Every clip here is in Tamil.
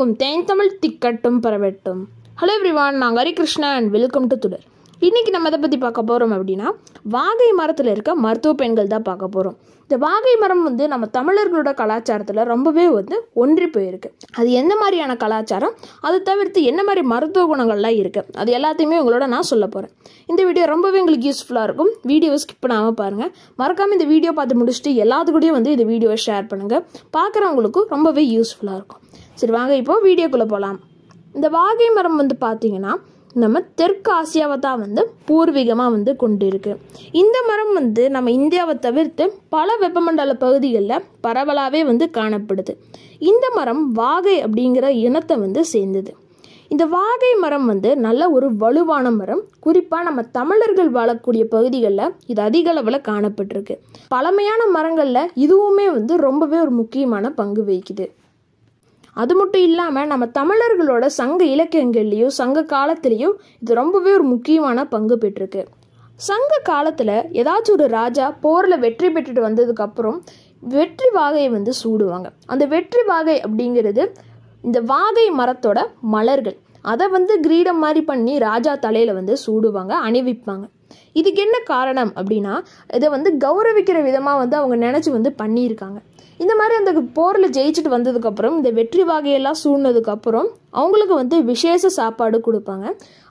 அனைவருக்கும் தேன் தமிழ் திக்கட்டும் பரவட்டும் ஹலோ எவ்ரிவான் நாங்கள் ஹரிகிருஷ்ணா அண்ட் வெல்கம் டு துடர் இன்றைக்கி நம்ம அதை பற்றி பார்க்க போகிறோம் அப்படின்னா வாகை மரத்தில் இருக்க மருத்துவ பெண்கள் தான் பார்க்க போகிறோம் இந்த வாகை மரம் வந்து நம்ம தமிழர்களோட கலாச்சாரத்தில் ரொம்பவே வந்து ஒன்றி போயிருக்கு அது எந்த மாதிரியான கலாச்சாரம் அதை தவிர்த்து என்ன மாதிரி மருத்துவ குணங்கள்லாம் இருக்குது அது எல்லாத்தையுமே உங்களோட நான் சொல்ல போகிறேன் இந்த வீடியோ ரொம்பவே உங்களுக்கு யூஸ்ஃபுல்லாக இருக்கும் வீடியோவை ஸ்கிப் பண்ணாமல் பாருங்கள் மறக்காமல் இந்த வீடியோ பார்த்து முடிச்சுட்டு கூடயும் வந்து இந்த வீடியோவை ஷேர் பண்ணுங்கள் பார்க்குறவங்களுக்கும் ரொம்பவே யூஸ்ஃபுல்லாக இருக்கும் சரி வாங்க இப்போது வீடியோக்குள்ளே போகலாம் இந்த வாகை மரம் வந்து பார்த்தீங்கன்னா நம்ம தெற்கு ஆசியாவை தான் வந்து பூர்வீகமாக வந்து கொண்டு இருக்கு இந்த மரம் வந்து நம்ம இந்தியாவை தவிர்த்து பல வெப்பமண்டல பகுதிகளில் பரவலாகவே வந்து காணப்படுது இந்த மரம் வாகை அப்படிங்கிற இனத்தை வந்து சேர்ந்தது இந்த வாகை மரம் வந்து நல்ல ஒரு வலுவான மரம் குறிப்பாக நம்ம தமிழர்கள் வாழக்கூடிய பகுதிகளில் இது அதிக அளவில் காணப்பட்டிருக்கு பழமையான மரங்களில் இதுவுமே வந்து ரொம்பவே ஒரு முக்கியமான பங்கு வகிக்குது அது மட்டும் இல்லாமல் நம்ம தமிழர்களோட சங்க இலக்கியங்கள்லேயும் சங்க காலத்துலேயும் இது ரொம்பவே ஒரு முக்கியமான பங்கு பெற்றிருக்கு சங்க காலத்தில் ஏதாச்சும் ஒரு ராஜா போரில் வெற்றி பெற்றுட்டு வந்ததுக்கப்புறம் வெற்றி வாகையை வந்து சூடுவாங்க அந்த வெற்றி வாகை அப்படிங்கிறது இந்த வாகை மரத்தோட மலர்கள் அதை வந்து கிரீடம் மாதிரி பண்ணி ராஜா தலையில் வந்து சூடுவாங்க அணிவிப்பாங்க இதுக்கு என்ன காரணம் அப்படின்னா இதை வந்து கௌரவிக்கிற விதமாக வந்து அவங்க நினச்சி வந்து பண்ணியிருக்காங்க இந்த மாதிரி அந்த போரில் ஜெயிச்சுட்டு வந்ததுக்கப்புறம் இந்த வெற்றி வாகையெல்லாம் சூழ்ந்ததுக்கப்புறம் அவங்களுக்கு வந்து விசேஷ சாப்பாடு கொடுப்பாங்க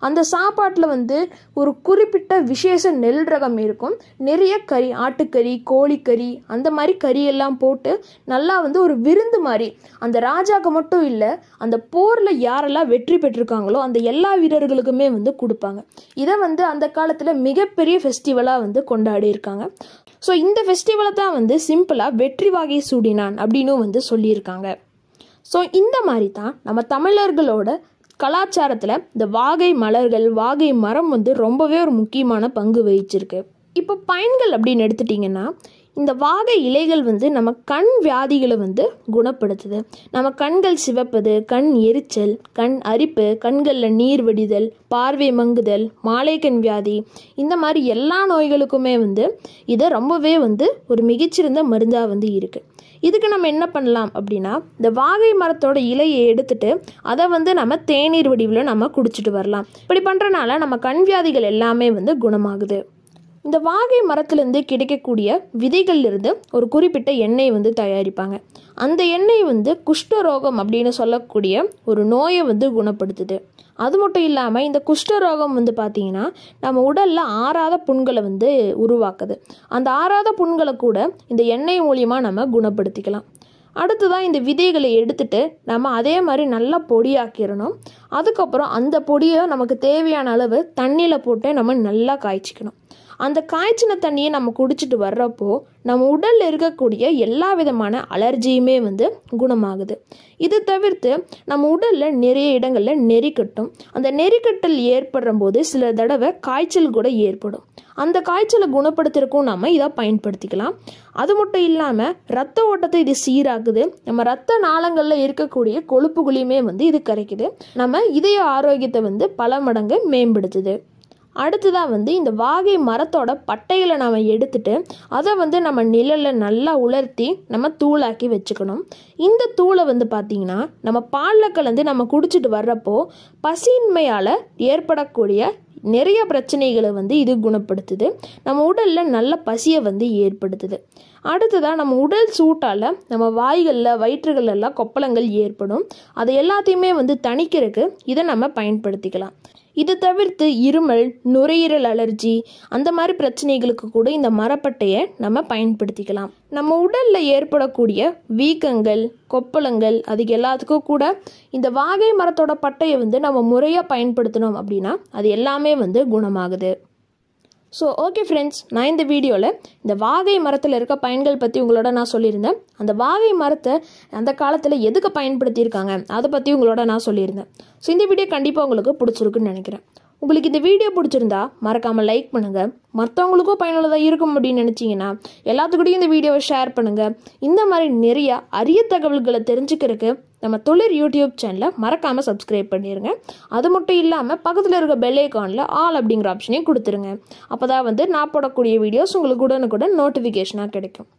அந்த சாப்பாட்டில் வந்து ஒரு குறிப்பிட்ட விசேஷ நெல் ரகம் இருக்கும் நிறைய கறி ஆட்டுக்கறி கோழிக்கறி அந்த மாதிரி கறியெல்லாம் போட்டு நல்லா வந்து ஒரு விருந்து மாதிரி அந்த ராஜாக்கு மட்டும் இல்லை அந்த போரில் யாரெல்லாம் வெற்றி பெற்றிருக்காங்களோ அந்த எல்லா வீரர்களுக்குமே வந்து கொடுப்பாங்க இதை வந்து அந்த காலத்தில் மிகப்பெரிய ஃபெஸ்டிவலாக வந்து கொண்டாடி இருக்காங்க ஸோ இந்த ஃபெஸ்டிவலை தான் வந்து சிம்பிளாக வெற்றி வாகை சூடினான் அப்படின்னு வந்து சொல்லியிருக்காங்க ஸோ இந்த மாதிரி தான் நம்ம தமிழர்களோட கலாச்சாரத்தில் இந்த வாகை மலர்கள் வாகை மரம் வந்து ரொம்பவே ஒரு முக்கியமான பங்கு வகிச்சிருக்கு இப்போ பயன்கள் அப்படின்னு எடுத்துட்டிங்கன்னா இந்த வாகை இலைகள் வந்து நம்ம கண் வியாதிகளை வந்து குணப்படுத்துது நம்ம கண்கள் சிவப்பது கண் எரிச்சல் கண் அரிப்பு கண்களில் நீர் வடிதல் பார்வை மங்குதல் மாலை கண் வியாதி இந்த மாதிரி எல்லா நோய்களுக்குமே வந்து இதை ரொம்பவே வந்து ஒரு மிகச்சிறந்த மருந்தாக வந்து இருக்குது இதுக்கு நம்ம என்ன பண்ணலாம் அப்படின்னா இந்த வாகை மரத்தோட இலையை எடுத்துட்டு அதை வந்து நம்ம தேநீர் வடிவில் நம்ம குடிச்சிட்டு வரலாம் இப்படி பண்ணுறனால நம்ம கண் வியாதிகள் எல்லாமே வந்து குணமாகுது இந்த வாகை மரத்துலேருந்து கிடைக்கக்கூடிய விதைகள்லேருந்து ஒரு குறிப்பிட்ட எண்ணெய் வந்து தயாரிப்பாங்க அந்த எண்ணெய் வந்து குஷ்டரோகம் அப்படின்னு சொல்லக்கூடிய ஒரு நோயை வந்து குணப்படுத்துது அது மட்டும் இல்லாமல் இந்த குஷ்டரோகம் வந்து பார்த்திங்கன்னா நம்ம உடலில் ஆறாத புண்களை வந்து உருவாக்குது அந்த ஆறாத புண்களை கூட இந்த எண்ணெய் மூலியமாக நம்ம குணப்படுத்திக்கலாம் தான் இந்த விதைகளை எடுத்துட்டு நம்ம அதே மாதிரி நல்லா பொடியாக்கிடணும் அதுக்கப்புறம் அந்த பொடியை நமக்கு தேவையான அளவு தண்ணியில் போட்டு நம்ம நல்லா காய்ச்சிக்கணும் அந்த காய்ச்சின தண்ணியை நம்ம குடிச்சிட்டு வர்றப்போ நம்ம உடலில் இருக்கக்கூடிய எல்லா விதமான அலர்ஜியுமே வந்து குணமாகுது இது தவிர்த்து நம்ம உடலில் நிறைய இடங்களில் நெறிக்கட்டும் அந்த நெறிக்கட்டல் ஏற்படும் போது சில தடவை காய்ச்சல் கூட ஏற்படும் அந்த காய்ச்சலை குணப்படுத்துறக்கும் நம்ம இதை பயன்படுத்திக்கலாம் அது மட்டும் இல்லாமல் ரத்த ஓட்டத்தை இது சீராக்குது நம்ம ரத்த நாளங்களில் இருக்கக்கூடிய கொழுப்புகளையுமே வந்து இது கரைக்குது நம்ம இதய ஆரோக்கியத்தை வந்து பல மடங்கு மேம்படுத்துது அடுத்ததாக வந்து இந்த வாகை மரத்தோட பட்டைகளை நம்ம எடுத்துட்டு அதை வந்து நம்ம நிழலில் நல்லா உலர்த்தி நம்ம தூளாக்கி வச்சுக்கணும் இந்த தூளை வந்து பார்த்திங்கன்னா நம்ம பாலில் கலந்து நம்ம குடிச்சிட்டு வர்றப்போ பசியின்மையால் ஏற்படக்கூடிய நிறைய பிரச்சனைகளை வந்து இது குணப்படுத்துது நம்ம உடலில் நல்ல பசியை வந்து ஏற்படுத்துது அடுத்ததாக நம்ம உடல் சூட்டால் நம்ம வாய்களில் எல்லாம் கொப்பளங்கள் ஏற்படும் அது எல்லாத்தையுமே வந்து தணிக்கிறதுக்கு இதை நம்ம பயன்படுத்திக்கலாம் இது தவிர்த்து இருமல் நுரையீரல் அலர்ஜி அந்த மாதிரி பிரச்சனைகளுக்கு கூட இந்த மரப்பட்டையை நம்ம பயன்படுத்திக்கலாம் நம்ம உடலில் ஏற்படக்கூடிய வீக்கங்கள் கொப்பளங்கள் அது எல்லாத்துக்கும் கூட இந்த வாகை மரத்தோட பட்டையை வந்து நம்ம முறையாக பயன்படுத்தினோம் அப்படின்னா அது எல்லாமே வந்து குணமாகுது ஸோ ஓகே ஃப்ரெண்ட்ஸ் நான் இந்த வீடியோவில் இந்த வாகை மரத்தில் இருக்க பயன்கள் பற்றி உங்களோட நான் சொல்லியிருந்தேன் அந்த வாகை மரத்தை அந்த காலத்தில் எதுக்கு பயன்படுத்தியிருக்காங்க அதை பற்றி உங்களோட நான் சொல்லியிருந்தேன் ஸோ இந்த வீடியோ கண்டிப்பாக உங்களுக்கு பிடிச்சிருக்குன்னு நினைக்கிறேன் உங்களுக்கு இந்த வீடியோ பிடிச்சிருந்தா மறக்காமல் லைக் பண்ணுங்கள் மற்றவங்களுக்கும் பயனுள்ளதாக இருக்கும் அப்படின்னு நினச்சிங்கன்னா எல்லாத்துக்கூடையும் இந்த வீடியோவை ஷேர் பண்ணுங்கள் இந்த மாதிரி நிறையா அரிய தகவல்களை தெரிஞ்சுக்கிறதுக்கு நம்ம தொழில் யூடியூப் சேனலை மறக்காமல் சப்ஸ்கிரைப் பண்ணிடுங்க அது மட்டும் இல்லாமல் பக்கத்தில் இருக்க பெல் ஆல் அப்படிங்கிற ஆப்ஷனையும் கொடுத்துருங்க அப்போ தான் வந்து நான் போடக்கூடிய வீடியோஸ் உங்களுக்கு உடனுக்குடன் நோட்டிஃபிகேஷனாக கிடைக்கும்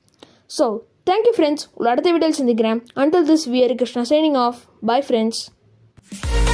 ஸோ தேங்க்யூ ஃப்ரெண்ட்ஸ் உங்களை அடுத்த வீடியோவில் சந்திக்கிறேன் until this your Krishna signing off bye friends